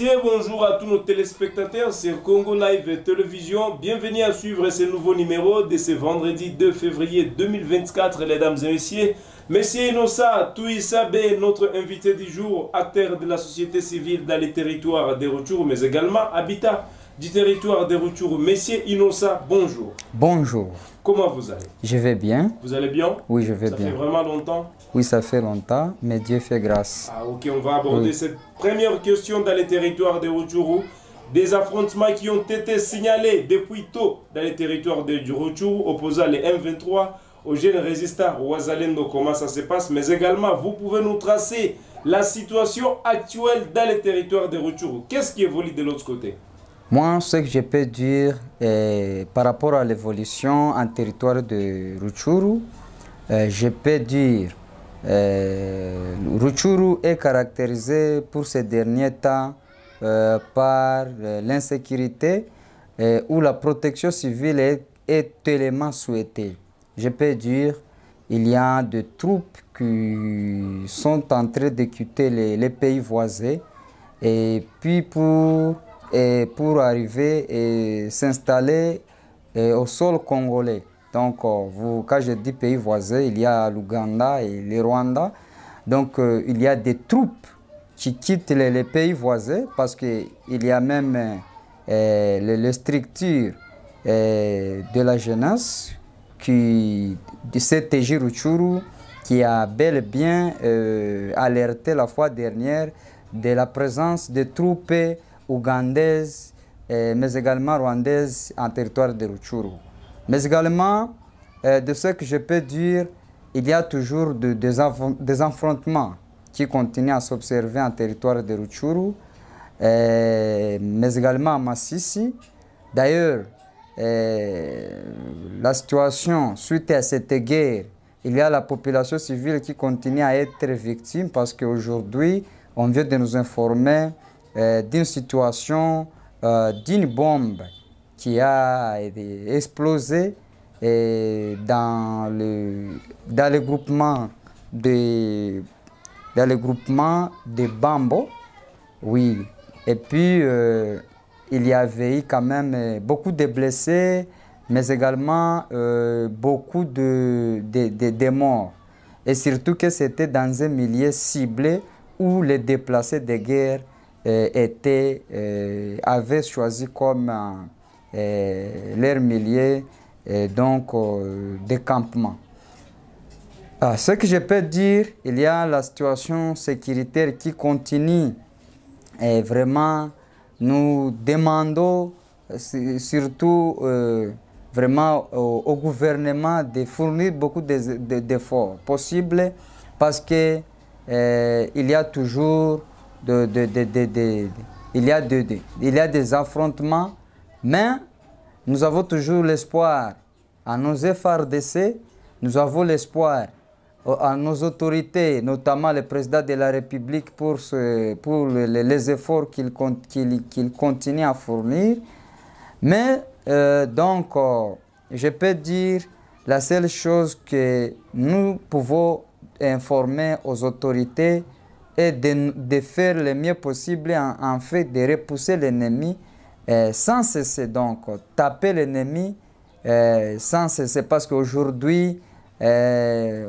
Messieurs, bonjour à tous nos téléspectateurs sur Congo Live Télévision. Bienvenue à suivre ce nouveau numéro de ce vendredi 2 février 2024, les Dames et messieurs. Monsieur Inosa Tuisabe, notre invité du jour, acteur de la société civile dans les territoires des retours, mais également habitat du territoire de Routourou. Messieurs, Inosa, bonjour. Bonjour. Comment vous allez Je vais bien. Vous allez bien Oui, je vais bien. Ça fait vraiment longtemps Oui, ça fait longtemps, mais Dieu fait grâce. Ah, ok, on va aborder cette première question dans les territoires de Routourou. Des affrontements qui ont été signalés depuis tôt dans les territoires de Routourou, opposant les M23 aux jeunes résistants Ouazalendo. Comment ça se passe Mais également, vous pouvez nous tracer la situation actuelle dans les territoires de Routourou. Qu'est-ce qui évolue de l'autre côté moi, ce que je peux dire eh, par rapport à l'évolution en territoire de Ruchuru, eh, je peux dire eh, Ruchuru est caractérisé pour ces derniers temps eh, par l'insécurité où la protection civile est, tellement souhaitée. Je peux dire il y a des troupes qui sont en train de les pays voisins et puis pour et pour arriver et s'installer euh, au sol congolais. Donc, euh, vous, quand je dis pays voisins, il y a l'Ouganda et le Rwanda. Donc, euh, il y a des troupes qui quittent les, pays voisins parce qu'il y a même euh, les, structures de la jeunesse qui, de CTG qui a bel et bien alerté la fois dernière de la présence de troupes ougandaises, eh, mais également rwandaises en territoire de Rutshuru. Mais également, eh, de ce que je peux dire, il y a toujours de, des, affrontements qui continuent à s'observer en territoire de Rutshuru, eh, mais également à Massissi. D'ailleurs, la situation suite à cette guerre, il y a la population civile qui continue à être victime parce qu'aujourd'hui, on vient de nous informer euh, d'une situation, euh, d'une bombe qui a explosé dans, le, dans le groupement de dans groupement de Bambo, oui. Et puis, euh, il y avait quand même beaucoup de blessés, mais également beaucoup de, de, de morts. Et surtout que c'était dans un milieu ciblé où les déplacés de guerre euh, euh, avaient choisi comme euh, leur milieu donc des campements. Ah, ce que je peux dire, il y a la situation sécuritaire qui continue. Et vraiment, nous demandons surtout vraiment au, gouvernement de fournir beaucoup d'efforts possibles parce que il y a toujours de, de, de, il, y a il y a des affrontements, mais nous avons toujours l'espoir. À nos d'essai, nous avons l'espoir euh, à nos autorités, notamment le président de la République, pour, ce, pour les efforts qu'il qu'il continue à fournir. Mais euh, donc, euh, je peux dire la seule chose que nous pouvons informer aux autorités, de, faire le mieux possible en, fait de repousser l'ennemi euh, sans cesser. Donc, taper l'ennemi euh, sans cesser parce qu'aujourd'hui, euh,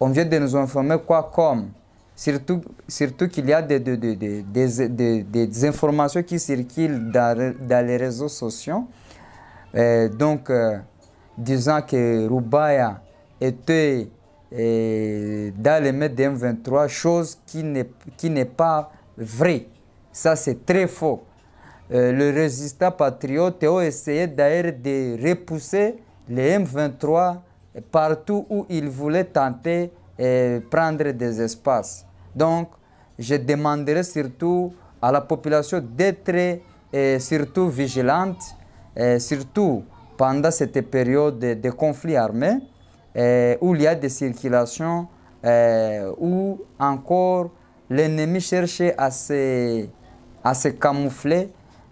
on vient de nous informer quoi comme. Surtout, surtout qu'il y a des, des, des, des, informations qui circulent dans, dans les réseaux sociaux. donc, disant que Rubaya était dans les mètres des M23, chose qui n'est pas vraie. Ça, c'est très faux. Euh, le résistant patriote a essayé d'ailleurs de repousser les M23 partout où ils voulaient tenter de euh, prendre des espaces. Donc, je demanderai surtout à la population d'être euh, surtout vigilante, et surtout pendant cette période de, de conflit armé. Euh, où il y a des circulations, euh, où encore l'ennemi cherchait à se, camoufler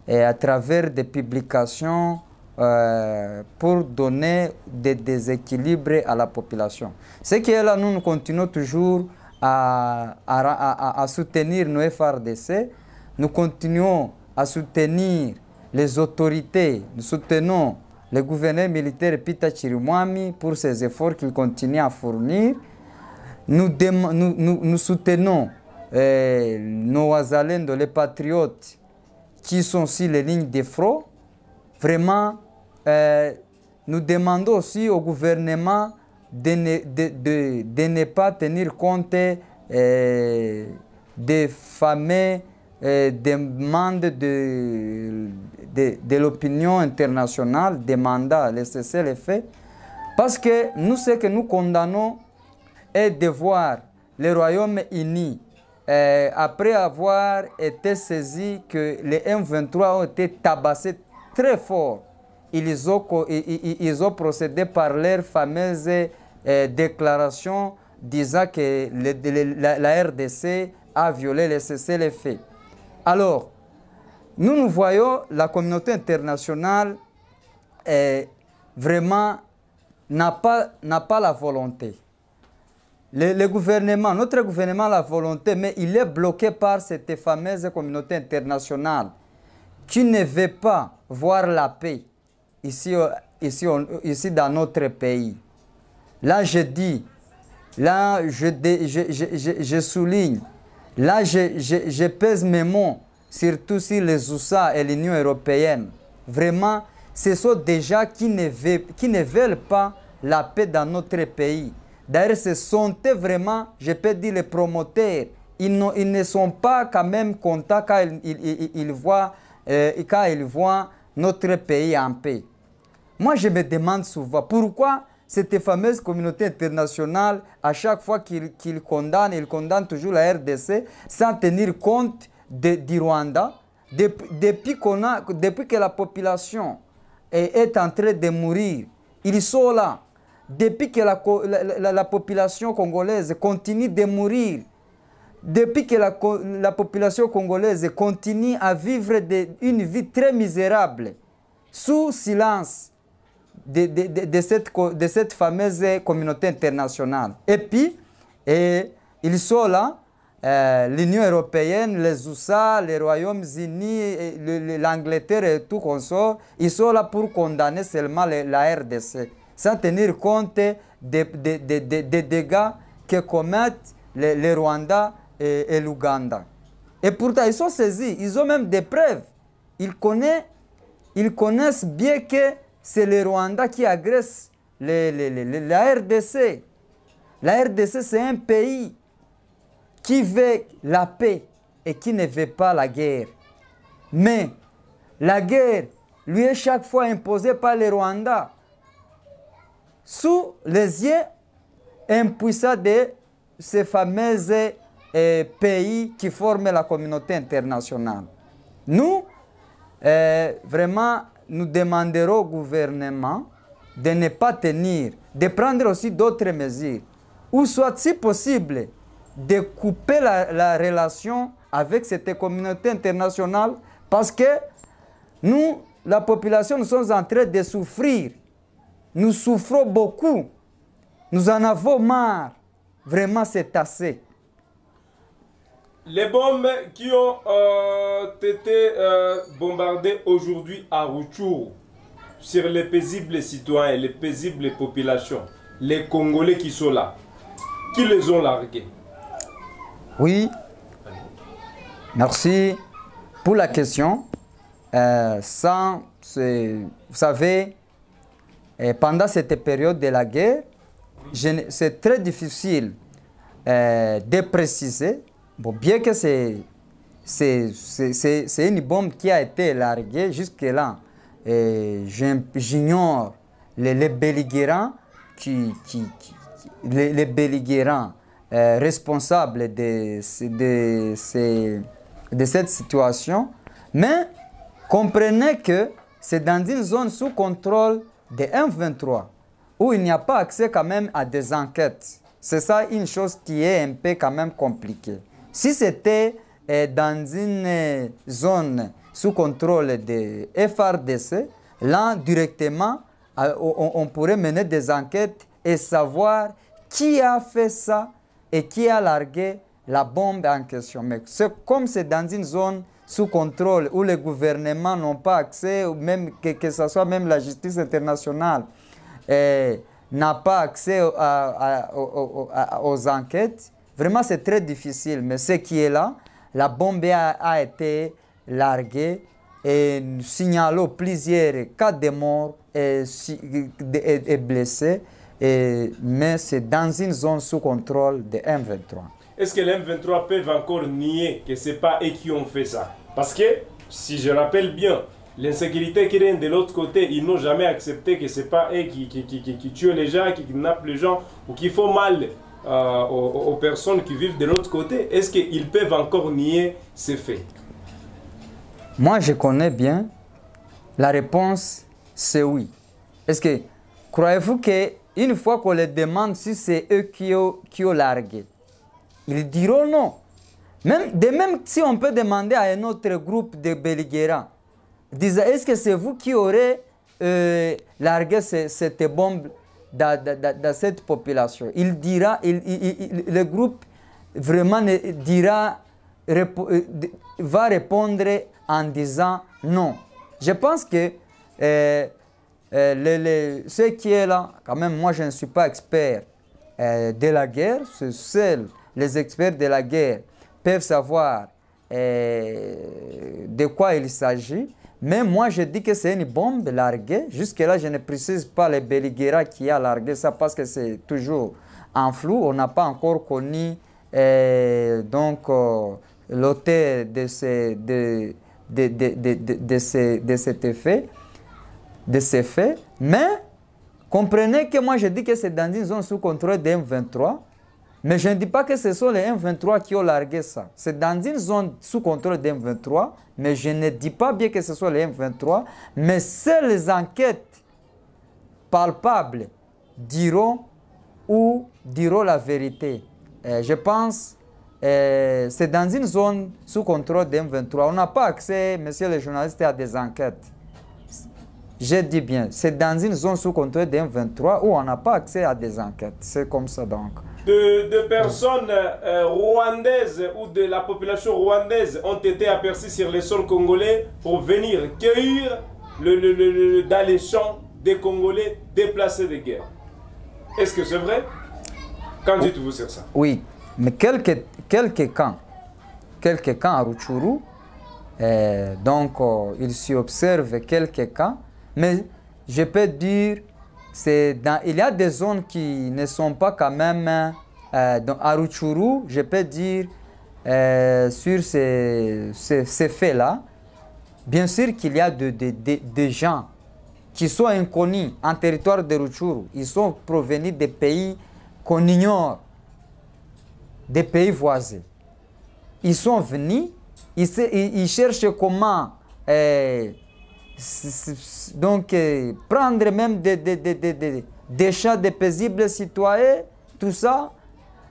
et euh, à travers des publications pour donner des déséquilibres à la population. Ce qui est là, nous continuons toujours à, à soutenir nos FRDC, nous continuons à soutenir les autorités, nous soutenons le gouverneur militaire Pita Chirimwami pour ses efforts qu'il continue à fournir. Nous, nous, soutenons euh, nos les patriotes qui sont sur les lignes de front. Vraiment, euh, nous demandons aussi au gouvernement de ne, pas tenir compte euh, des fameux euh, demande de, de, l'opinion internationale, demanda mandats, cessez les faits, parce que nous, ce que nous condamnons est de voir le Royaume-Uni, euh, après avoir été saisi que les M23 ont été tabassés très fort, ils ont, ils, ont procédé par leur fameuse euh, déclaration disant que la, RDC a violé les cessez le faits. Alors, nous nous voyons, la communauté internationale eh, vraiment n'a pas, pas la volonté. Le, notre gouvernement a la volonté, mais il est bloqué par cette fameuse communauté internationale qui ne veut pas voir la paix ici, euh, ici, ici dans notre pays. Là, je dis, là, je, je, je, je souligne Là, je, pèse mes mots, surtout sur les USA et l'Union européenne. Vraiment, ce sont déjà qui ne, veulent, qui ne veulent pas la paix dans notre pays. D'ailleurs, ce sont vraiment, je peux dire, les promoteurs. Ils, ne sont pas quand même contents quand ils, euh, quand ils voient notre pays en paix. Moi, je me demande souvent pourquoi cette fameuse communauté internationale, à chaque fois qu'il condamnent, condamne, il condamne toujours la RDC sans tenir compte de, du Rwanda. Depuis, a, depuis que la population est, en train de mourir, ils sont là. Depuis que la, la, population congolaise continue de mourir, depuis que la, la, population congolaise continue à vivre une vie très misérable, sous silence, de, cette, de cette fameuse communauté internationale. Et puis, et ils sont là, euh, l'Union européenne, les USA, les Royaumes-Unis, l'Angleterre et tout ça, ils sont là pour condamner seulement la RDC, sans tenir compte des, dégâts que commettent les, Rwanda et, et l'Ouganda. Et pourtant, ils sont saisis, ils ont même des preuves. ils connaissent bien que c'est le Rwanda qui agresse la RDC. La RDC, c'est un pays qui veut la paix et qui ne veut pas la guerre. Mais la guerre lui est chaque fois imposée par le Rwanda sous les yeux impuissants de ces fameux euh, pays qui forment la communauté internationale. Nous, euh, vraiment, nous demanderons au gouvernement de ne pas tenir, de prendre aussi d'autres mesures, ou soit si possible, de couper la, la, relation avec cette communauté internationale, parce que nous, la population, nous sommes en train de souffrir. Nous souffrons beaucoup. Nous en avons marre. Vraiment, c'est assez. Les bombes qui ont euh, été euh, bombardées aujourd'hui à Routchour sur les paisibles citoyens, et les paisibles populations, les Congolais qui sont là, qui les ont largués Oui, merci pour la question. Euh, vous savez, pendant cette période de la guerre, c'est très difficile de préciser Bon, bien que c'est une bombe qui a été larguée jusque-là, j'ignore les, belligérants les, responsables de, cette situation, mais comprenez que c'est dans une zone sous contrôle de M23 où il n'y a pas accès quand même à des enquêtes. C'est ça une chose qui est un peu quand même compliquée. Si c'était euh, dans une euh, zone sous contrôle des FRDC, là directement, euh, on pourrait mener des enquêtes et savoir qui a fait ça et qui a largué la bombe en question. Mais comme c'est dans une zone sous contrôle où les gouvernements n'ont pas accès, ou même que, ce soit même la justice internationale n'a pas accès aux enquêtes, Vraiment, c'est très difficile, mais ce qui est là, la bombe a, été larguée et signalons plusieurs cas de morts et, blessés, mais c'est dans une zone sous contrôle de M23. Est-ce que les M23 peut encore nier que ce n'est pas eux qui ont fait ça Parce que, si je rappelle bien, l'insécurité qui règne de l'autre côté, ils n'ont jamais accepté que ce n'est pas eux qui, qui, tuent les gens, qui kidnappent les gens ou qui font mal euh, aux, personnes qui vivent de l'autre côté, est-ce qu'ils peuvent encore nier ces faits Moi, je connais bien. La réponse, c'est oui. Est-ce que croyez-vous que une fois qu'on les demande si c'est eux qui ont, qui largué, ils diront non. Même, de même si on peut demander à un autre groupe de belligérants, disent est-ce que c'est vous qui aurez euh, largué cette bombe dans, cette population. Il dira, le groupe vraiment dira, euh, va répondre en disant non. Je pense que euh, euh ce qui est là, quand même, moi je ne suis pas expert euh, de la guerre, seuls les experts de la guerre peuvent savoir de quoi il s'agit. Mais moi, je dis que c'est une bombe larguée. Jusque-là, je ne précise pas les belligérants qui a largué ça parce que c'est toujours en flou. On n'a pas encore connu euh, donc euh, l'auteur de, de, cet effet, de ces faits. Mais comprenez que moi, je dis que c'est dans une zone sous contrôle de 23 mais je ne dis pas que ce sont les M23 qui ont largué ça. C'est dans une zone sous contrôle des M23, mais je ne dis pas bien que ce soit les M23, mais seules les enquêtes palpables diront ou diront la vérité. je pense que c'est dans une zone sous contrôle des M23. On n'a pas accès, messieurs les journalistes, à des enquêtes. J'ai dit bien, c'est dans une zone sous contrôle d'un 23 où on n'a pas accès à des enquêtes. C'est comme ça donc. De, personnes euh, rwandaises ou de la population rwandaise ont été aperçues sur les sols congolais pour venir cueillir le, le, dans les champs des Congolais déplacés de guerre. Est-ce que c'est vrai Qu'en dites-vous sur ça Oui, mais quelques, quelques camps, quelques camps à Rutshuru, euh, donc euh, il s'y observe quelques camps mais je peux dire, dans, il y a des zones qui ne sont pas quand même... Euh, dans je peux dire, euh, sur ces, ces, ces faits-là, bien sûr qu'il y a des de, gens qui sont inconnus en territoire de Ruchuru. Ils sont provenus des pays qu'on ignore, des pays voisins. Ils sont venus, ils, ils cherchent comment... Euh, donc, euh, prendre même des, des, des, des des paisibles citoyens, tout ça,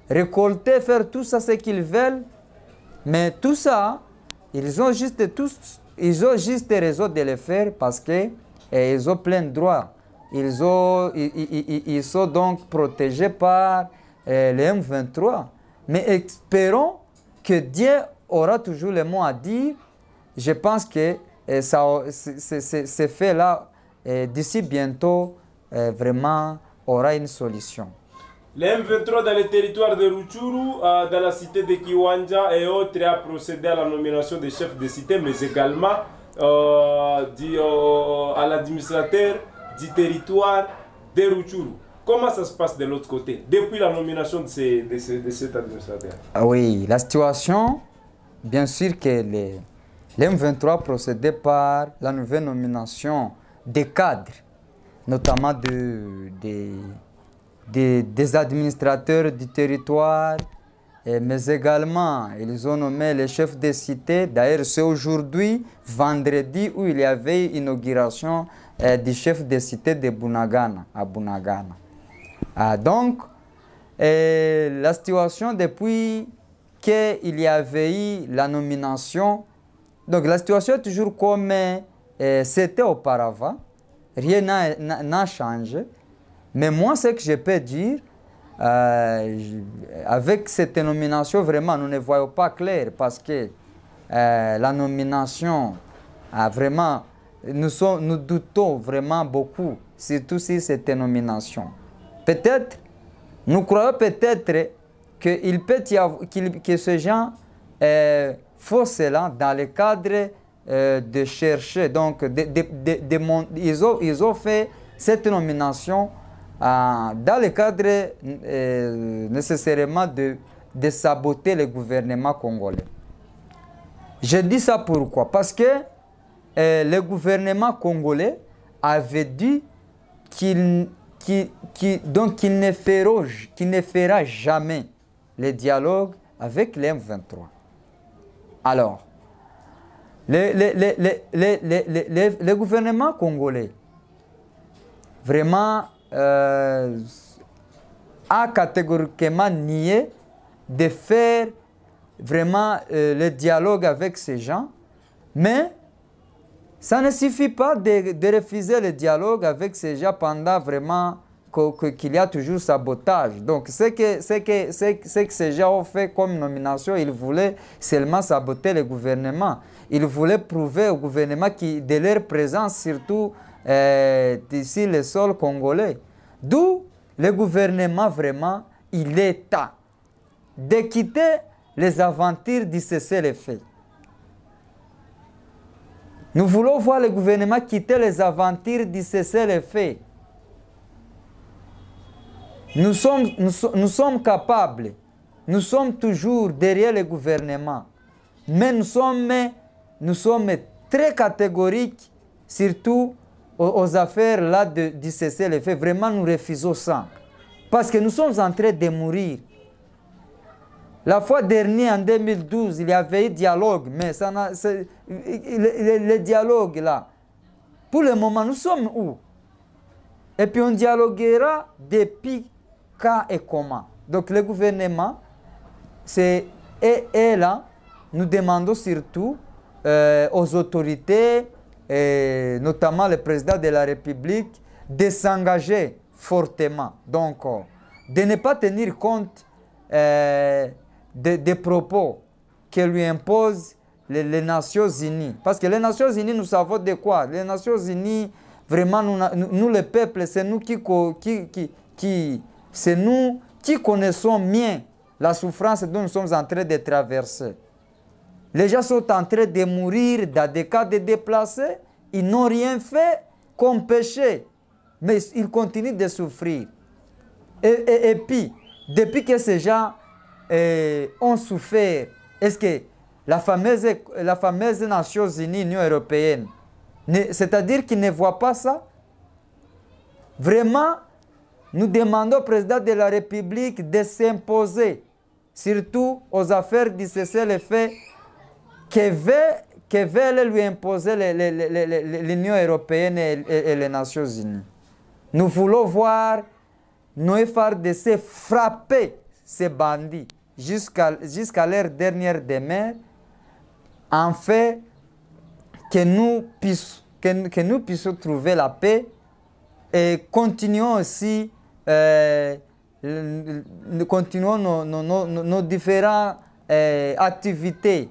récolter, faire tout ça ce qu'ils veulent. Mais tout ça, ils ont juste tous, ils ont juste raison de le faire parce que euh, ils ont plein droit. Ils, ont, ils, sont donc protégés par euh, le M23. Mais espérons que Dieu aura toujours le mot à dire. Je pense que et ça, ces fait là d'ici bientôt, euh, vraiment, aura une solution. Les M23 dans le territoire de Ruchuru, euh, dans la cité de Kiwanja et autres, a procédé à la nomination des chefs de cité, mais également euh, euh, à l'administrateur du territoire de Ruchuru. Comment ça se passe de l'autre côté, depuis la nomination de, ces, de, ces, cet administrateur ah Oui, la situation, bien sûr qu'elle est L'M23 procédait par la nouvelle nomination des cadres, notamment de, des des administrateurs du territoire, mais également, ils ont nommé les chefs de cité. D'ailleurs, c'est aujourd'hui, vendredi, où il y avait inauguration euh, du chef de cité de Bunagana, à Bunagana. Ah, donc, la situation depuis qu'il y avait eu la nomination donc la situation est toujours comme euh, c'était auparavant. Rien n'a changé. Mais moi, ce que je peux dire, euh, avec cette nomination, vraiment, nous ne voyons pas clair parce que euh, la nomination, a vraiment, nous, nous doutons vraiment beaucoup, surtout si cette nomination. Peut-être, nous croyons peut-être qu'il peut y avoir, que ce genre faut cela dans le cadre euh, de chercher. Donc, ils, ont, fait cette nomination euh, dans le cadre euh, nécessairement de, saboter le gouvernement congolais. Je dis ça pourquoi Parce que le gouvernement congolais avait dit qu'il donc ne, fera, ne fera jamais le dialogue avec lm 23 alors, le gouvernement congolais, vraiment, euh, a catégoriquement nié de faire vraiment euh, le dialogue avec ces gens, mais ça ne suffit pas de, de refuser le dialogue avec ces gens pendant vraiment qu'il y a toujours sabotage. Donc, ce que, que, que ces gens ont fait comme nomination, ils voulaient seulement saboter le gouvernement. Ils voulaient prouver au gouvernement de leur présence, surtout euh, ici, le sol congolais. D'où le gouvernement, vraiment, il est temps de quitter les aventures du cessez-le-feu. Nous voulons voir le gouvernement quitter les aventures du cessez-le-feu. Nous sommes, nous, sommes capables, nous sommes toujours derrière le gouvernement, mais nous sommes, nous sommes très catégoriques, surtout aux, affaires là de, du cessez le Vraiment, nous refusons ça. Parce que nous sommes en train de mourir. La fois dernière, en 2012, il y avait eu dialogue, mais ça le, le, dialogue là, pour le moment, nous sommes où Et puis on dialoguera depuis et comment. Donc le gouvernement c'est et là. Nous demandons surtout euh, aux autorités, et notamment le président de la République, de s'engager fortement. Donc, euh, de ne pas tenir compte euh, des propos que lui imposent les, Nations Unies. Parce que les Nations Unies, nous savons de quoi Les Nations Unies, vraiment, nous, nous, le peuple, c'est nous qui c'est nous qui connaissons bien la souffrance dont nous sommes en train de traverser. Les gens sont en train de mourir dans des cas de déplacés. Ils n'ont rien fait comme péché. Mais ils continuent de souffrir. Et, puis, depuis que ces gens eh, ont souffert, est-ce que la fameuse, la fameuse Nations Unies, Union Européenne, c'est-à-dire qu'ils ne voient pas ça Vraiment, nous demandons au président de la République de s'imposer, surtout aux affaires du cessez le que, veulent lui imposer l'Union européenne et, les Nations unies. Nous voulons voir nos de frapper ces bandits jusqu'à jusqu'à leur dernière demeure, en fait que nous, puissions, que nous puissions trouver la paix et continuons aussi nous euh, euh, continuons nos, nos, nos, nos différentes euh, activités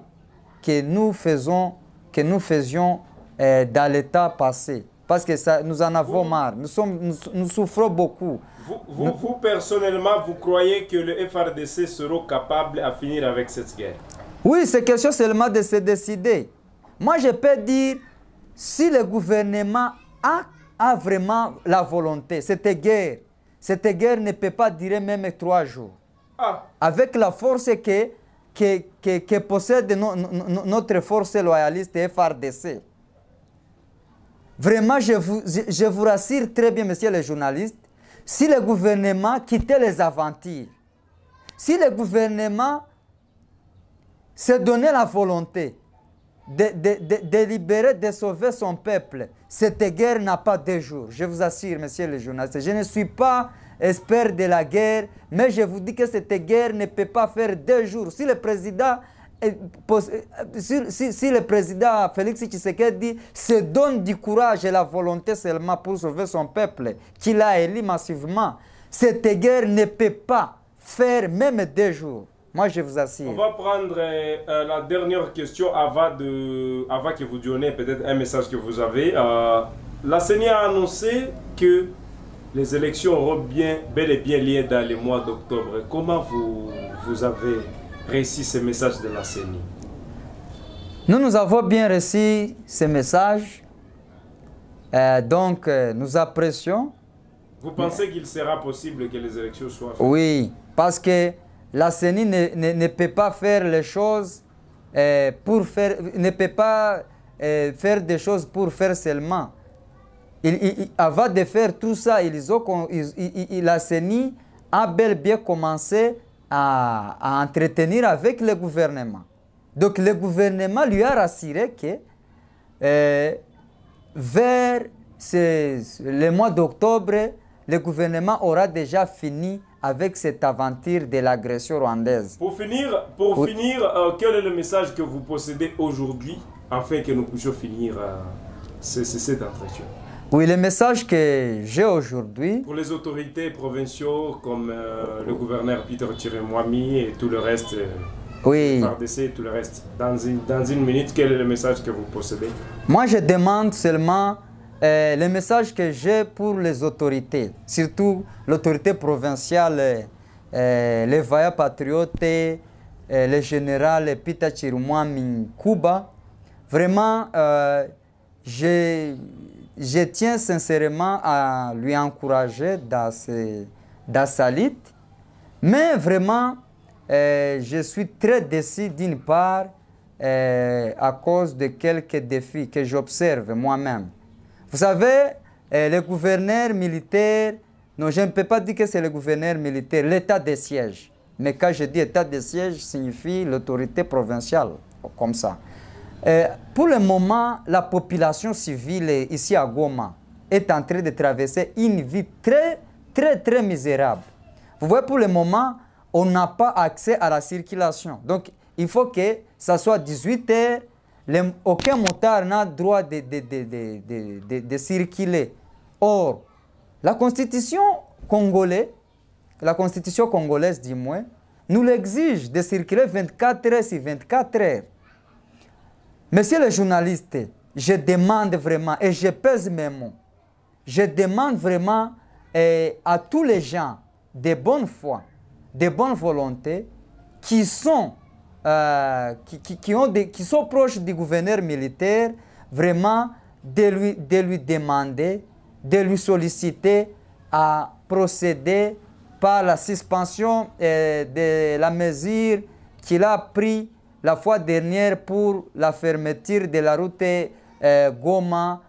que nous faisons, que nous faisions dans l'état passé. Parce que ça, nous en avons marre. Nous, sommes, nous, souffrons beaucoup. Vous, vous, personnellement, vous croyez que le FRDC sera capable à finir avec cette guerre Oui, c'est question seulement de se décider. Moi, je peux dire, si le gouvernement a, a vraiment la volonté, cette guerre, cette guerre ne peut pas durer même trois jours. Ah. Avec la force que, que, possède notre force loyaliste FRDC. Vraiment, je vous, je, vous rassure très bien, monsieur les journalistes, si le gouvernement quittait les aventures, si le gouvernement se donnait la volonté, de, de, de, de sauver son peuple. Cette guerre n'a pas deux jours. Je vous assure, messieurs les journalistes, je ne suis pas expert de la guerre, mais je vous dis que cette guerre ne peut pas faire deux jours. Si le président, euh, euh, si, si le président Félix Tshisekedi se donne du courage et la volonté seulement pour sauver son peuple, qu'il a élu massivement, cette guerre ne peut pas faire même deux jours. Moi, je vous assure. On va prendre euh, euh, la dernière question avant, de, avant que vous donniez peut-être un message que vous avez. Euh, la CENI a annoncé que les élections auront bien, bel et bien lieu dans les mois d'octobre. Comment vous, vous avez réussi ce message de la CENI Nous, nous avons bien réussi ce message. donc, nous apprécions. Vous pensez qu'il sera possible que les élections soient faites Oui, parce que la CENI ne, peut pas faire les choses euh, pour faire, ne peut pas euh, faire des choses pour faire seulement. Il, avant de faire tout ça, la CENI a bel bien commencé à, entretenir avec le gouvernement. Donc le gouvernement lui a rassuré que euh, vers le mois d'octobre, le gouvernement aura déjà fini avec cette aventure de l'agression rwandaise. Pour finir, pour finir euh, quel est le message que vous possédez aujourd'hui afin que nous puissions finir cette euh, ce, oui, le message que j'ai aujourd'hui... Pour les autorités provinciales comme euh, le gouverneur Peter Tiremwami et tout le reste, oui. RDC et tout le reste, dans une, dans une minute, quel est le message que vous possédez Moi, je demande seulement euh, le message que j'ai pour les autorités, surtout l'autorité provinciale, euh, euh, les vaillants patriotes, le général Pita Chirumwami Kuba, vraiment, je, tiens sincèrement à lui encourager dans, dans sa lutte, mais vraiment, je suis très déçu d'une part à cause de quelques défis que j'observe moi-même. Vous savez, eh, les gouverneurs militaires, non, je ne peux pas dire que c'est le gouverneur militaire, l'état de siège. Mais quand je dis état de siège, signifie l'autorité provinciale, comme ça. Eh, pour le moment, la population civile ici à Goma est en train de traverser une vie très, très, très misérable. Vous voyez, pour le moment, on n'a pas accès à la circulation. Donc, il faut que ça soit 18 heures, aucun motard n'a droit de, circuler. Or, la constitution congolaise, la constitution congolaise du moins, nous l'exige de circuler 24 heures sur 24 heures. Monsieur le journaliste, je demande vraiment, et je pèse mes mots, je demande vraiment eh, à tous les gens de bonne foi, de bonne volonté, qui sont euh, qui, qui, ont qui sont proches du gouverneur militaire, vraiment de lui, de lui demander, de lui solliciter à procéder par la suspension euh, de la mesure qu'il a prise la fois dernière pour la fermeture de la route euh, Goma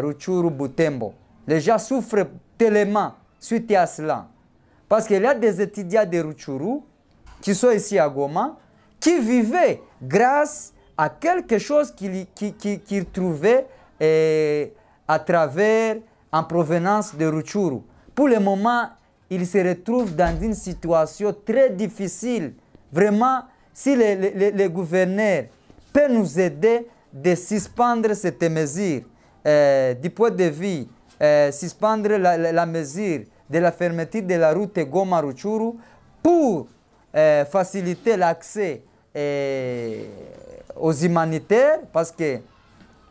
Ruchuru Butembo. Les gens souffrent tellement suite à cela. Parce qu'il y a des étudiants de Ruchuru qui sont ici à Goma, qui vivait grâce à quelque chose qu'il qui, qui, trouvait eh, à travers, en provenance de Ruchuru. Pour le moment, il se retrouve dans une situation très difficile. Vraiment, si le, gouverneur peut nous aider de suspendre cette mesure eh, du point de vie, eh, suspendre la, mesure de la fermeture de la route Goma-Ruchuru pour faciliter l'accès aux humanitaires parce que,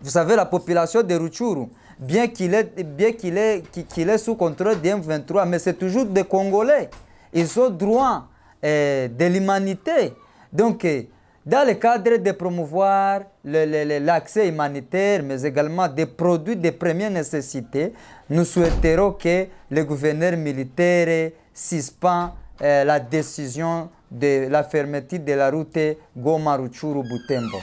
vous savez, la population de Ruchuru, bien qu'il est, bien qu'il est, qu'il est sous contrôle des M23, mais c'est toujours des Congolais. Ils ont droit euh, de l'humanité. Donc, euh, dans le cadre de promouvoir l'accès humanitaire, mais également des produits de première nécessité, nous souhaiterons que le gouverneur militaire suspend euh, la décision de la fermeture de la route goma ruchuru butembo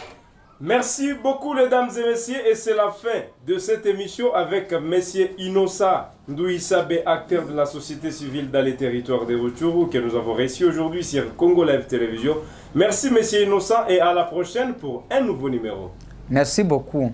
Merci beaucoup, les dames et messieurs, et c'est la fin de cette émission avec Monsieur Inosa Ndouissabe, acteur de la société civile dans les territoires de Ruchuru que nous avons reçu aujourd'hui sur Congo Live Télévision. Merci, Monsieur Innocent, et à la prochaine pour un nouveau numéro. Merci beaucoup.